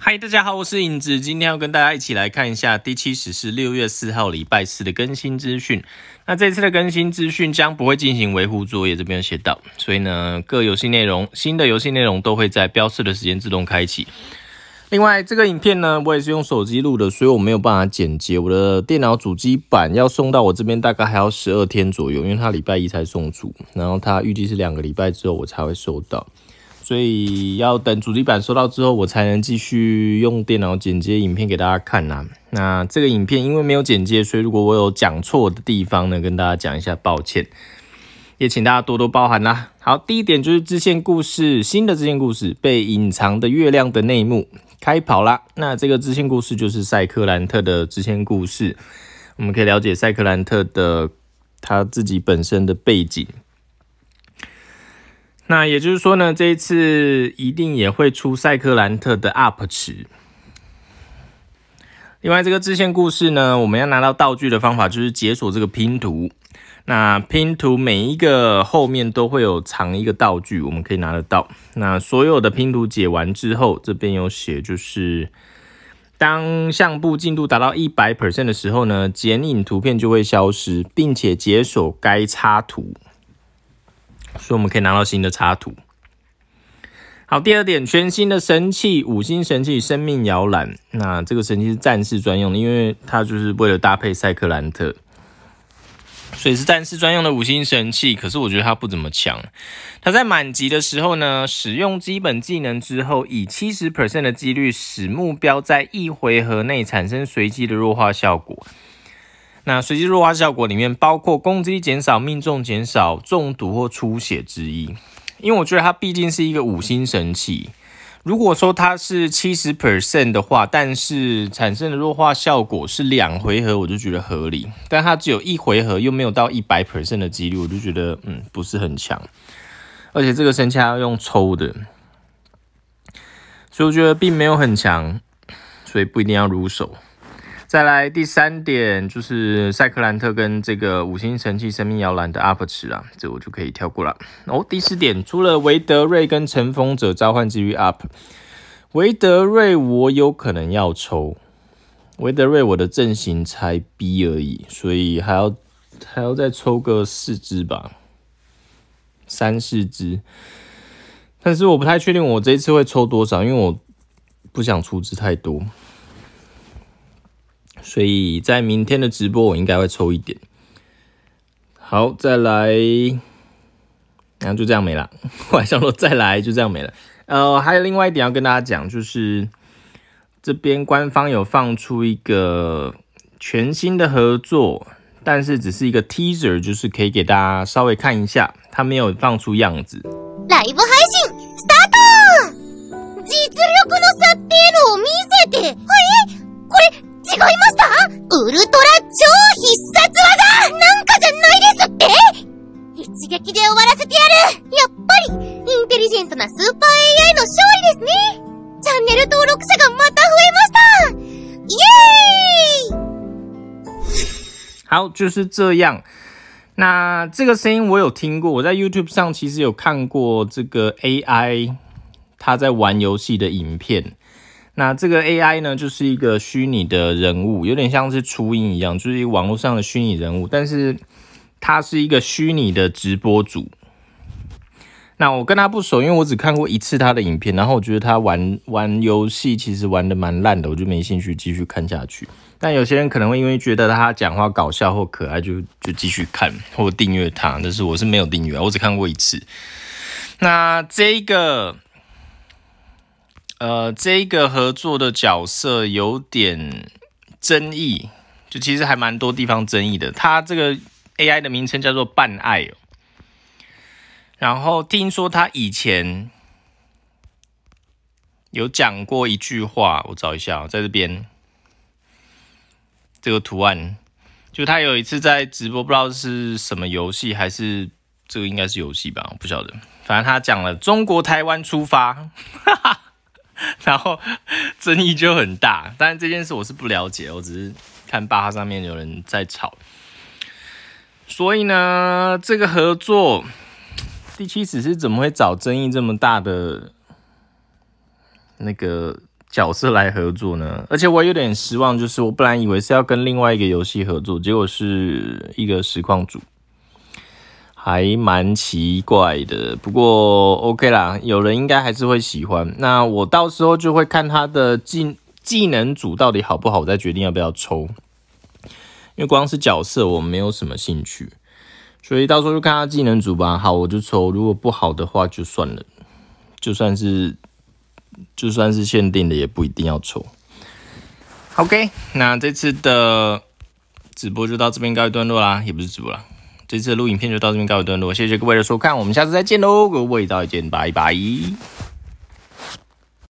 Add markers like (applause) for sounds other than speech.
嗨，大家好，我是影子，今天要跟大家一起来看一下第七十四六月四号礼拜四的更新资讯。那这次的更新资讯将不会进行维护作业，这边写到，所以呢，各游戏内容新的游戏内容都会在标示的时间自动开启。另外，这个影片呢，我也是用手机录的，所以我没有办法剪接。我的电脑主机板要送到我这边，大概还要十二天左右，因为它礼拜一才送出，然后它预计是两个礼拜之后我才会收到。所以要等主机板收到之后，我才能继续用电脑剪接影片给大家看呐。那这个影片因为没有剪接，所以如果我有讲错的地方呢，跟大家讲一下，抱歉，也请大家多多包涵啦。好，第一点就是支线故事，新的支线故事被隐藏的月亮的内幕开跑啦。那这个支线故事就是塞克兰特的支线故事，我们可以了解塞克兰特的他自己本身的背景。那也就是说呢，这一次一定也会出赛克兰特的 UP 池。另外，这个支线故事呢，我们要拿到道具的方法就是解锁这个拼图。那拼图每一个后面都会有藏一个道具，我们可以拿得到。那所有的拼图解完之后，这边有写就是，当项目进度达到一百 percent 的时候呢，剪影图片就会消失，并且解锁该插图。所以我们可以拿到新的插图。好，第二点，全新的神器，五星神器，生命摇篮。那这个神器是战士专用的，因为它就是为了搭配赛克兰特，所以是战士专用的五星神器。可是我觉得它不怎么强。它在满级的时候呢，使用基本技能之后，以七十 percent 的几率使目标在一回合内产生随机的弱化效果。那随机弱化效果里面包括攻击减少、命中减少、中毒或出血之一。因为我觉得它毕竟是一个五星神器，如果说它是七十 percent 的话，但是产生的弱化效果是两回合，我就觉得合理。但它只有一回合，又没有到一百 percent 的几率，我就觉得嗯不是很强。而且这个神器要用抽的，所以我觉得并没有很强，所以不一定要入手。再来第三点就是塞克兰特跟这个五星神器生命摇篮的 UP 池啊，这我就可以跳过了哦。第四点除了维德瑞跟尘封者召唤机遇 UP，维德瑞我有可能要抽，维德瑞我的阵型才 B 而已，所以还要还要再抽个四只吧，三四只。但是我不太确定我这一次会抽多少，因为我不想出资太多。所以在明天的直播，我应该会抽一点。好，再来，然后就这样没了。晚 (laughs) 上说再来，就这样没了。呃，还有另外一点要跟大家讲，就是这边官方有放出一个全新的合作，但是只是一个 teaser，就是可以给大家稍微看一下，他没有放出样子。来一波开心，start！実力の設定。終わらせてやる。やっぱり、インテリジェントなスーパーの勝利ですね。チャンネル登録者がまた増えました。好，就是这样。那这个声音我有听过，我在 YouTube 上其实有看过这个 AI 他在玩游戏的影片。那这个 AI 呢，就是一个虚拟的人物，有点像是初音一样，就是网络上的虚拟人物，但是。他是一个虚拟的直播主，那我跟他不熟，因为我只看过一次他的影片，然后我觉得他玩玩游戏其实玩的蛮烂的，我就没兴趣继续看下去。但有些人可能会因为觉得他讲话搞笑或可爱，就就继续看或订阅他。但是我是没有订阅，我只看过一次。那这个，呃，这个合作的角色有点争议，就其实还蛮多地方争议的，他这个。AI 的名称叫做半爱，哦。然后听说他以前有讲过一句话，我找一下，在这边这个图案，就他有一次在直播，不知道是什么游戏还是这个应该是游戏吧，我不晓得，反正他讲了“中国台湾出发”，(laughs) 然后争议就很大，但是这件事我是不了解，我只是看吧，卦上面有人在吵。所以呢，这个合作，第七史是怎么会找争议这么大的那个角色来合作呢？而且我有点失望，就是我本来以为是要跟另外一个游戏合作，结果是一个实况组，还蛮奇怪的。不过 OK 啦，有人应该还是会喜欢。那我到时候就会看他的技技能组到底好不好，再决定要不要抽。因为光是角色，我没有什么兴趣，所以到时候就看他技能组吧。好，我就抽，如果不好的话就算了，就算是就算是限定的也不一定要抽。OK，那这次的直播就到这边告一段落啦，也不是直播啦，这次的录影片就到这边告一段落，谢谢各位的收看，我们下次再见喽，各位再见，拜拜。